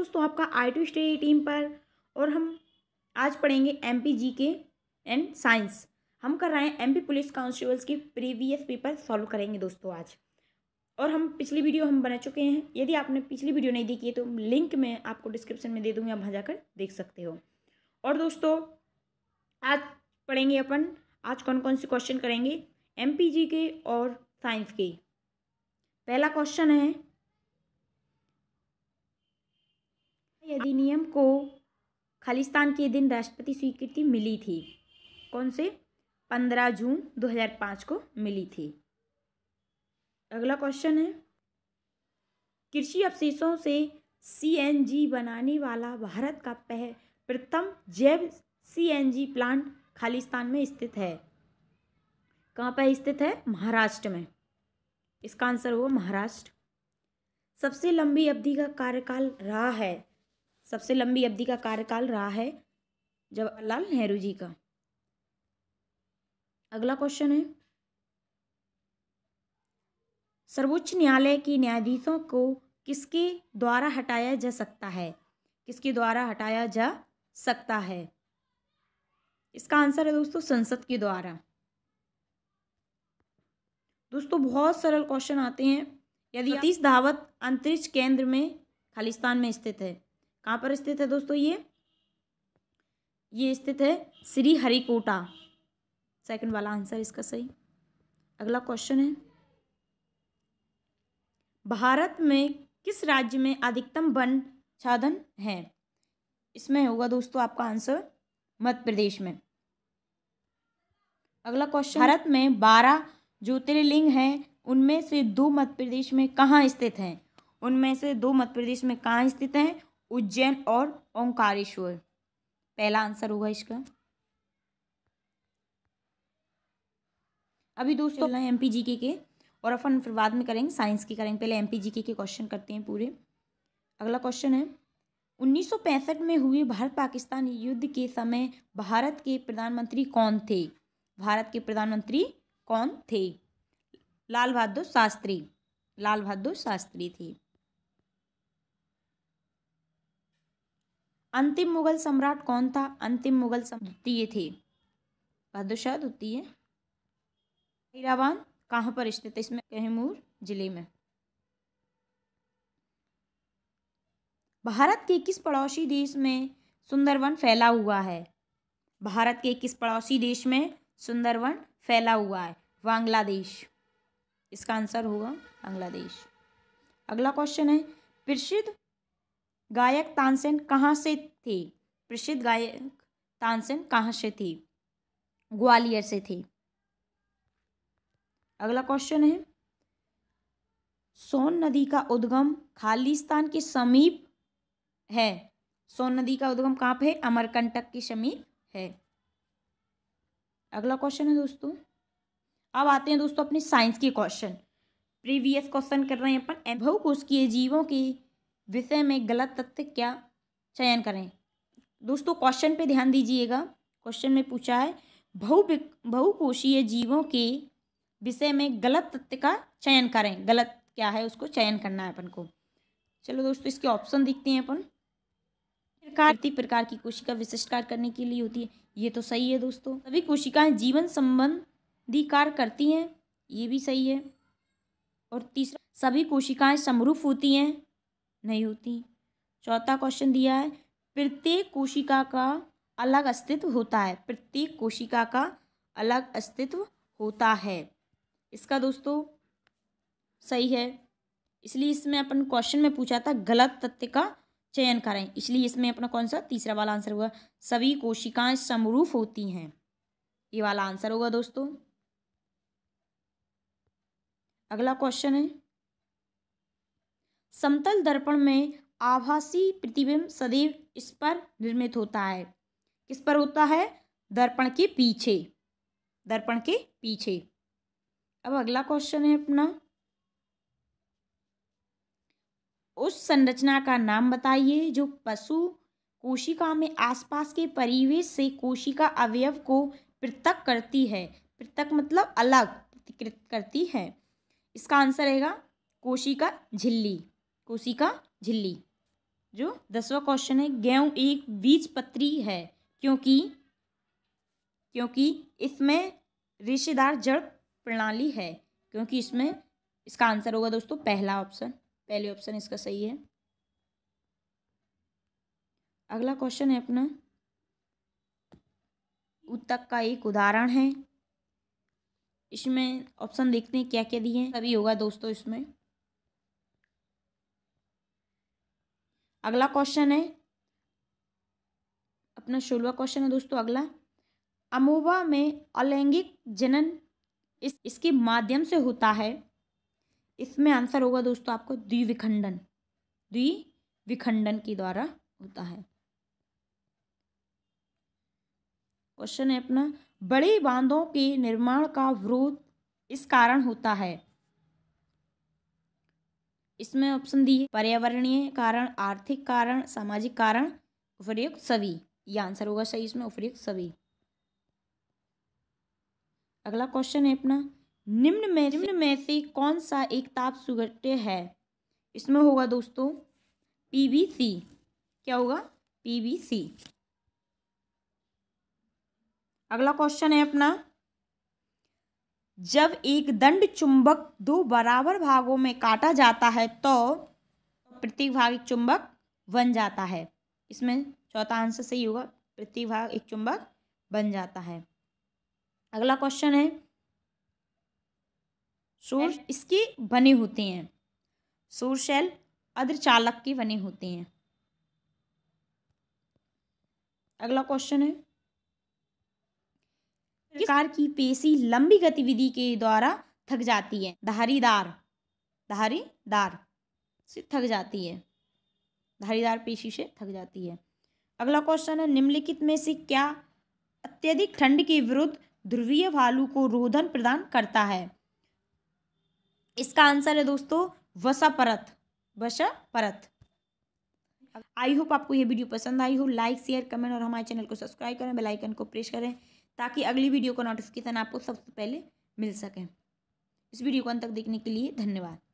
दोस्तों आपका आई to study team पर और हम आज पढ़ेंगे एम पी जी के एंड साइंस हम कर रहे हैं एम पी पुलिस कांस्टेबल्स की प्रीवियस पेपर सॉल्व करेंगे दोस्तों आज और हम पिछली वीडियो हम बना चुके हैं यदि आपने पिछली वीडियो नहीं देखी है तो लिंक में आपको डिस्क्रिप्शन में दे दूँगी आप वहाँ जाकर देख सकते हो और दोस्तों आज पढ़ेंगे अपन आज कौन कौन से क्वेश्चन करेंगे एम के और साइंस के पहला क्वेश्चन है अधिनियम को खालिस्तान के दिन राष्ट्रपति स्वीकृति मिली थी कौन से पंद्रह जून 2005 को मिली थी अगला क्वेश्चन है कृषि अवशेषों से सीएनजी बनाने वाला भारत का पह प्रथम जैव सीएनजी प्लांट खालिस्तान में स्थित है कहाँ पर स्थित है महाराष्ट्र में इसका आंसर होगा महाराष्ट्र सबसे लंबी अवधि का कार्यकाल रहा है सबसे लंबी अवधि का कार्यकाल रहा है जवाहरलाल नेहरू जी का अगला क्वेश्चन है सर्वोच्च न्यायालय की न्यायाधीशों को किसके द्वारा हटाया जा सकता है किसके द्वारा हटाया जा सकता है इसका आंसर है दोस्तों संसद के द्वारा दोस्तों बहुत सरल क्वेश्चन आते हैं यदि सतीश धावत अंतरिक्ष केंद्र में खालिस्तान में स्थित है कहाँ पर स्थित है दोस्तों ये ये स्थित है श्री हरिकोटा सेकंड वाला आंसर इसका सही अगला क्वेश्चन है भारत में किस राज्य में अधिकतम वन छादन है इसमें होगा दोस्तों आपका आंसर मध्य प्रदेश में अगला क्वेश्चन भारत में बारह ज्योतिर्लिंग हैं उनमें से दो मध्य प्रदेश में कहाँ स्थित हैं उनमें से दो मध्य प्रदेश में कहाँ स्थित हैं उज्जैन और ओंकारेश्वर पहला आंसर होगा इसका अभी दोस्तों एम पी जी के, के और अपन फिर बाद में करेंगे साइंस की करेंगे पहले एम पी जी के, के क्वेश्चन करते हैं पूरे अगला क्वेश्चन है 1965 में हुए भारत पाकिस्तान युद्ध के समय भारत के प्रधानमंत्री कौन थे भारत के प्रधानमंत्री कौन थे लाल बहादुर शास्त्री लाल बहादुर शास्त्री थे अंतिम मुगल सम्राट कौन था अंतिम मुगल द्वितीय थे बहादुर द्वितीय हिरावान कहाँ पर स्थित है इसमें कैमूर जिले में भारत के किस पड़ोसी देश में सुंदरवन फैला हुआ है भारत के किस पड़ोसी देश में सुंदरवन फैला हुआ है बांग्लादेश इसका आंसर होगा बांग्लादेश अगला क्वेश्चन है प्रसिद्ध गायक तानसेन कहाँ से थे प्रसिद्ध गायक तानसेन कहाँ से थे ग्वालियर से थे अगला क्वेश्चन है सोन नदी का उद्गम खालिस्तान के समीप है सोन नदी का उद्गम कहाँ पे है अमरकंटक के समीप है अगला क्वेश्चन है दोस्तों अब आते हैं दोस्तों अपने साइंस के क्वेश्चन प्रीवियस क्वेश्चन कर रहे हैं अपन कोश के जीवों के विषय में गलत तथ्य क्या चयन करें दोस्तों क्वेश्चन पे ध्यान दीजिएगा क्वेश्चन में पूछा है बहु बहुकोशीय जीवों के विषय में गलत तथ्य का चयन करें गलत क्या है उसको चयन करना है अपन को चलो दोस्तों इसके ऑप्शन देखते हैं अपन प्रकार प्रकार की कोशिका विशिष्ट कार्य करने के लिए होती है ये तो सही है दोस्तों सभी कोशिकाएं जीवन संबंधी कार्य करती हैं ये भी सही है और तीसरा सभी कोशिकाएं समरूप होती हैं नहीं होती चौथा क्वेश्चन दिया है प्रत्येक कोशिका का अलग अस्तित्व होता है प्रत्येक कोशिका का अलग अस्तित्व होता है इसका दोस्तों सही है इसलिए इसमें अपन क्वेश्चन में पूछा था गलत तथ्य का चयन करें इसलिए इसमें अपना कौन सा तीसरा वाला आंसर होगा सभी कोशिकाएं समरूप होती हैं ये वाला आंसर होगा दोस्तों अगला क्वेश्चन है समतल दर्पण में आभासी प्रतिबिंब सदैव इस पर निर्मित होता है किस पर होता है दर्पण के पीछे दर्पण के पीछे अब अगला क्वेश्चन है अपना उस संरचना का नाम बताइए जो पशु कोशिका में आसपास के परिवेश से कोशिका अवयव को पृथक करती है पृथक मतलब अलग करती है इसका आंसर रहेगा कोशिका झिल्ली कोशिका झिल्ली जो दसवा क्वेश्चन है गेहूँ एक बीज पत्री है क्योंकि क्योंकि इसमें रेशेदार जड़ प्रणाली है क्योंकि इसमें इसका आंसर होगा दोस्तों पहला ऑप्शन पहले ऑप्शन इसका सही है अगला क्वेश्चन है अपना उत्तक का एक उदाहरण है इसमें ऑप्शन देखते हैं क्या क्या दिए हैं सभी होगा दोस्तों इसमें अगला क्वेश्चन है अपना सोलवा क्वेश्चन है दोस्तों अगला अमूबा में अलैंगिक जनन इस इसके माध्यम से होता है इसमें आंसर होगा दोस्तों आपको द्विविखंडन द्विविखंडन के द्वारा होता है क्वेश्चन है अपना बड़े बांधों के निर्माण का विरोध इस कारण होता है इसमें ऑप्शन दी है पर्यावरणीय कारण आर्थिक कारण सामाजिक कारण उपरयुक्त सभी यह आंसर होगा सही इसमें उपरयुक्त सभी अगला क्वेश्चन है अपना निम्न में निम्न में से कौन सा एक ताप सुगट्य है इसमें होगा दोस्तों पीबीसी क्या होगा पीबीसी अगला क्वेश्चन है अपना जब एक दंड चुंबक दो बराबर भागों में काटा जाता है तो प्रत्येक भाग एक चुंबक बन जाता है इसमें चौथा आंसर सही होगा प्रत्येक भाग एक चुंबक बन जाता है अगला क्वेश्चन है सूर्य इसके बने होते हैं सूर्यशैल शैल अद्र चालक के बने होते हैं अगला क्वेश्चन है प्रकार की पेशी लंबी गतिविधि के द्वारा थक जाती है धारीदार धारीदार से थक जाती है धारीदार पेशी से थक जाती है अगला क्वेश्चन है निम्नलिखित में से क्या अत्यधिक ठंड के विरुद्ध ध्रुवीय भालू को रोधन प्रदान करता है इसका आंसर है दोस्तों वसा परत वसा परत आई होप आपको यह वीडियो पसंद आई हो लाइक शेयर कमेंट और हमारे चैनल को सब्सक्राइब करें बेल आइकन को प्रेस करें ताकि अगली वीडियो का नोटिफिकेशन आपको सबसे पहले मिल सके इस वीडियो को अंत तक देखने के लिए धन्यवाद